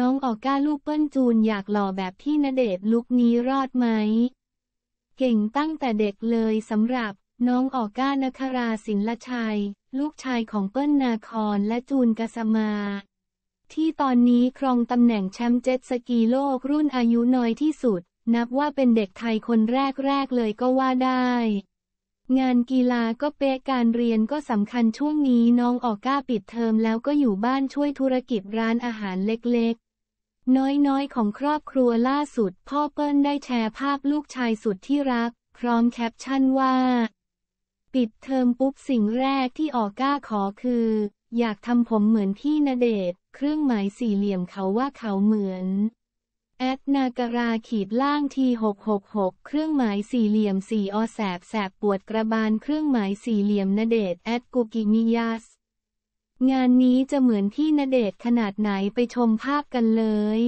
น้องออก้าลูกเปิ้ลจูนอยากหล่อแบบพี่ณเดชลุคนี้รอดไหมเก่งตั้งแต่เด็กเลยสำหรับ น้องออก้านคราศิลชัย ลูกชายของเปิ้ลนาคอนและจูนกสมา ที่ตอนนี้ครองตำแหน่งแชมป์เจ็ตสกีโลกรุ่นอายุน้อยที่สุด นับว่าเป็นเด็กไทยคนแรกๆเลยก็ว่าได้งานกีฬาก็เป๊ะการเรียนก็สำคัญช่วงนี้น้องออก้าปิดเทอมแล้วก็อยู่บ้านช่วยธุรกิจร้านอาหารเล็กๆ น้อยๆ ของครอบครัวล่าสุดพ่อเปิ้ลได้แชร์ภาพลูกชายสุดที่รัก พร้อมแคปชั่นว่า ปิดเทอมปุ๊บสิ่งแรกที่ออก้าขอคือ อยากทำผมเหมือนพี่ณเดชน์เครื่องหมายสี่เหลี่ยมเขาว่าเขาเหมือนแอดนาการาขีดล่างที666เครื่องหมายสี่เหลี่ยมสี่อแสบแสบปวดกระบาลเครื่องหมายสี่เหลี่ยมนเดชแอดกุกิมิยาสงานนี้จะเหมือนที่นเดชขนาดไหนไปชมภาพกันเลย